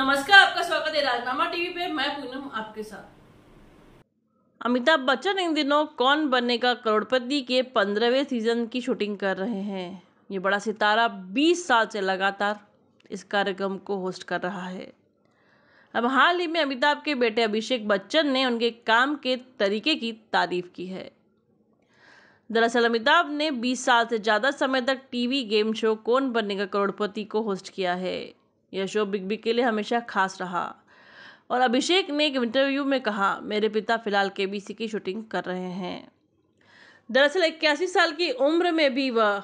नमस्कार आपका स्वागत है राजनामा टीवी पे मैं पूनम आपके साथ अमिताभ बच्चन इन दिनों कौन बनेगा करोड़पति के पंद्रहवें सीजन की शूटिंग कर रहे हैं ये बड़ा सितारा 20 साल से लगातार इस कार्यक्रम को होस्ट कर रहा है अब हाल ही में अमिताभ के बेटे अभिषेक बच्चन ने उनके काम के तरीके की तारीफ की है दरअसल अमिताभ ने 20 साल से ज़्यादा समय तक टीवी गेम शो कौन बनेगा करोड़पति को होस्ट किया है यह शो बिग बी के लिए हमेशा खास रहा और अभिषेक ने एक इंटरव्यू में कहा मेरे पिता फिलहाल के बी सी की शूटिंग कर रहे हैं दरअसल इक्यासी साल की उम्र में भी वह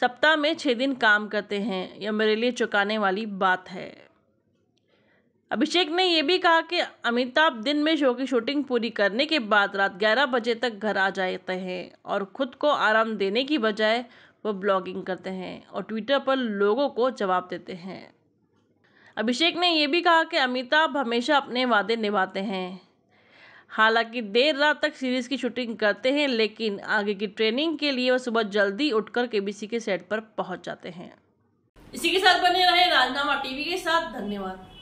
सप्ताह में छः दिन काम करते हैं यह मेरे लिए चुकाने वाली बात है अभिषेक ने यह भी कहा कि अमिताभ दिन में शो की शूटिंग पूरी करने के बाद रात 11 बजे तक घर आ जाते हैं और खुद को आराम देने की बजाय वह ब्लॉगिंग करते हैं और ट्विटर पर लोगों को जवाब देते हैं अभिषेक ने यह भी कहा कि अमिताभ हमेशा अपने वादे निभाते हैं हालांकि देर रात तक सीरीज़ की शूटिंग करते हैं लेकिन आगे की ट्रेनिंग के लिए वह सुबह जल्दी उठकर केबीसी के सेट पर पहुंच जाते हैं इसी के साथ बने रहे राजनामा टीवी के साथ धन्यवाद